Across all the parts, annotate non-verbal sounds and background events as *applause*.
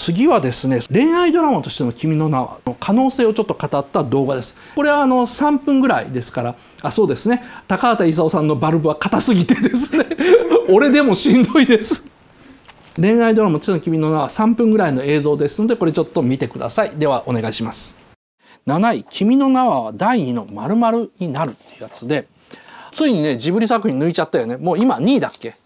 次はですね恋愛ドラマとしての「君の名は」の可能性をちょっと語った動画ですこれはあの3分ぐらいですからあそうですね高畑勲さんのバルブは硬すぎてですね *laughs* 俺でもしんどいです恋愛ドラマ「ちの君の名は」3分ぐらいの映像ですのでこれちょっと見てくださいではお願いします7位「君の名は」第2の「〇〇になる」ってやつでついにねジブリ作品抜いちゃったよねもう今2位だっけ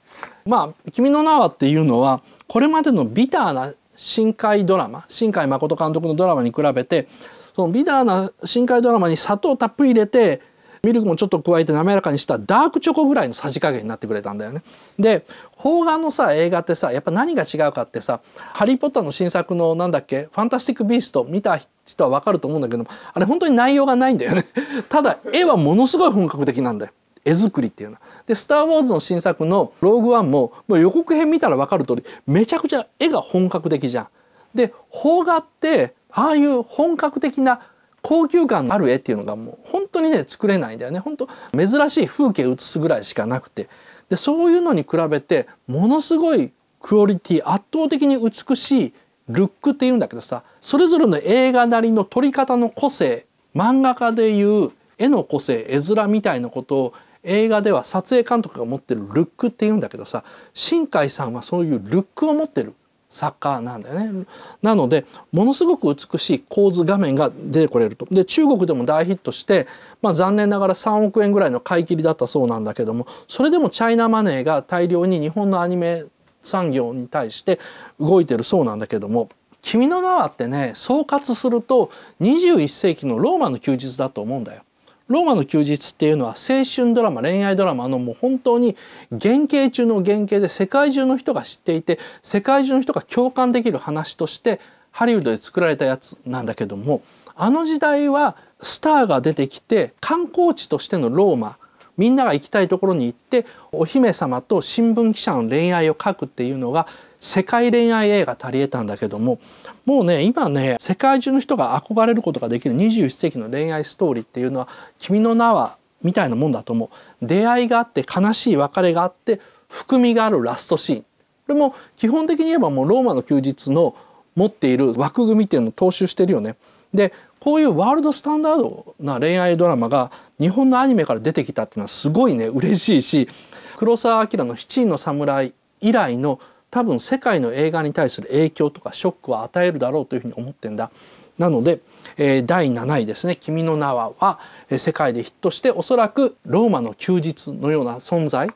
まあ「君の名は」っていうのはこれまでのビターな深海ドラマ新海誠監督のドラマに比べてそのビターな深海ドラマに砂糖たっぷり入れてミルクもちょっと加えて滑らかにしたダークチョコぐらいのさじ加減になってくれたんだよね。で邦画のさ映画ってさやっぱ何が違うかってさ「ハリー・ポッター」の新作のなんだっけ「ファンタスティック・ビースト」見た人は分かると思うんだけどあれ本当に内容がないんだよね。ただ絵はものすごい本格的なんだよ。絵作りっていうので「スター・ウォーズ」の新作の「ローグワンも」もう予告編見たら分かる通りめちゃくちゃ絵が本格的じゃん。で邦画ってああいう本格的な高級感のある絵っていうのがもう本当にね作れないんだよね本当珍しい風景写すぐらいしかなくてでそういうのに比べてものすごいクオリティ圧倒的に美しいルックっていうんだけどさそれぞれの映画なりの撮り方の個性漫画家でいう絵の個性絵面みたいなことを映画では撮影監督が持ってるルックって言うんだけどさ新海さんはそういうルックを持ってる作家なんだよね。なのでものすごく美しい構図画面が出てこれると。で中国でも大ヒットして、まあ、残念ながら3億円ぐらいの買い切りだったそうなんだけどもそれでもチャイナマネーが大量に日本のアニメ産業に対して動いてるそうなんだけども。君の名はってね総括すると21世紀のローマの休日だと思うんだよ。ローマの休日っていうのは青春ドラマ恋愛ドラマのもう本当に原型中の原型で世界中の人が知っていて世界中の人が共感できる話としてハリウッドで作られたやつなんだけどもあの時代はスターが出てきて観光地としてのローマみんなが行きたいところに行ってお姫様と新聞記者の恋愛を書くっていうのが世界恋愛映画たりえたんだけどももうね今ね世界中の人が憧れることができる21世紀の恋愛ストーリーっていうのは「君の名は」みたいなもんだと思う出会いがあって悲しい別れがあって含みがあるラストシーンこれも基本的に言えばもうローマの休日の持っている枠組みっていうのを踏襲してるよね。でこういうワールドスタンダードな恋愛ドラマが日本のアニメから出てきたっていうのはすごいね嬉しいし黒澤明の「七人の侍」以来の多分世界の映画に対する影響とかショックは与えるだろうというふうに思ってんだ。なので、えー、第7位ですね「君の名は」は世界でヒットしておそらくローマの休日のような存在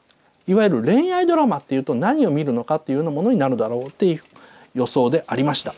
いわゆる恋愛ドラマっていうと何を見るのかっていうようなものになるだろうっていう予想でありました。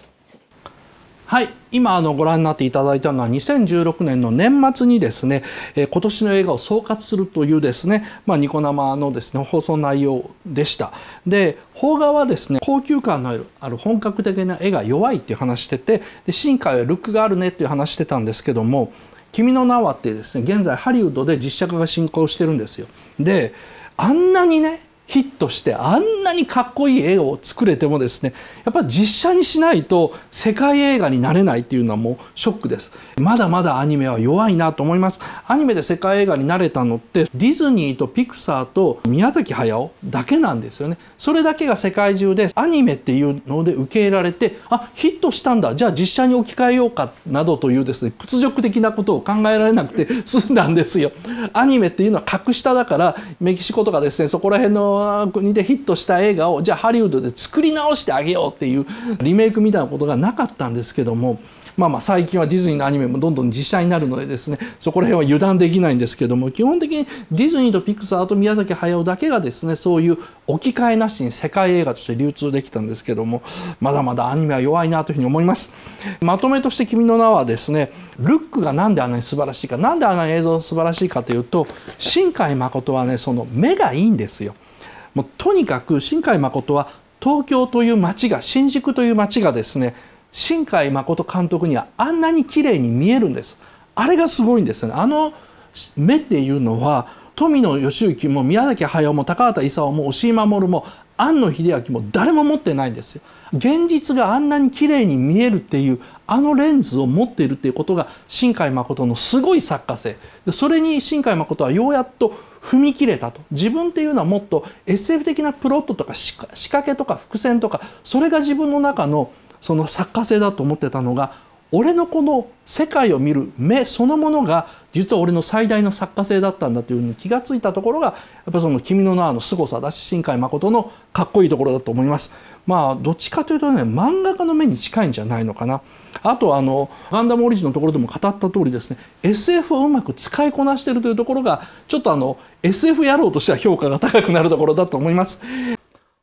はい今あのご覧になっていただいたのは2016年の年末にですね、えー、今年の映画を総括するというですね、まあ、ニコ生のですね放送内容でしたで邦画はですね高級感のある本格的な絵が弱いっていう話しててで新海はルックがあるねっていう話してたんですけども「君の名は」ってですね現在ハリウッドで実写化が進行してるんですよであんなにねヒットしてあんなにかっこいい絵を作れてもですねやっぱり実写にしないと世界映画になれないっていうのはもうショックですまだまだアニメは弱いなと思いますアニメで世界映画になれたのってディズニーとピクサーと宮崎駿だけなんですよねそれだけが世界中でアニメっていうので受け入れられてあヒットしたんだじゃあ実写に置き換えようかなどというですね屈辱的なことを考えられなくて済んだんですよアニメっていうのは格下だからメキシコとかですねそこら辺の国でヒットした映画をじゃあハリウッドで作り直してあげようっていうリメイクみたいなことがなかったんですけども。まあ、ま最近はディズニーのアニメもどんどん実写になるのでですねそこら辺は油断できないんですけども基本的にディズニーとピクサーと宮崎駿だけがですねそういう置き換えなしに世界映画として流通できたんですけどもまだまだアニメは弱いなというふうに思いますまとめとして「君の名」はですねルックが何であんなに素晴らしいか何であんなに映像素晴らしいかというと新海誠はねその目がいいんですよ。もうとにかく新海誠は東京という街が新宿という街がですね新海誠監督にはあんなに綺麗に見えるんですあれがすごいんですよねあの目っていうのは富野義行も宮崎駿も高畑勲も押井守も庵野秀明も誰も持ってないんですよ。現実があんなに綺麗に見えるっていうあのレンズを持っているっていうことが新海誠のすごい作家性でそれに新海誠はようやっと踏み切れたと自分っていうのはもっと SF 的なプロットとか仕掛けとか伏線とかそれが自分の中のその作家性だと思ってたのが俺のこの世界を見る目そのものが実は俺の最大の作家性だったんだというふうに気が付いたところがやっぱその「君の名」の凄さだし新海誠のかっこいいところだと思います。まあどっちかというとね漫画家の目に近いんじゃないのかな。あとあの「ガンダムオリジン」のところでも語った通りですね SF をうまく使いこなしているというところがちょっとあの SF やろうとしては評価が高くなるところだと思います。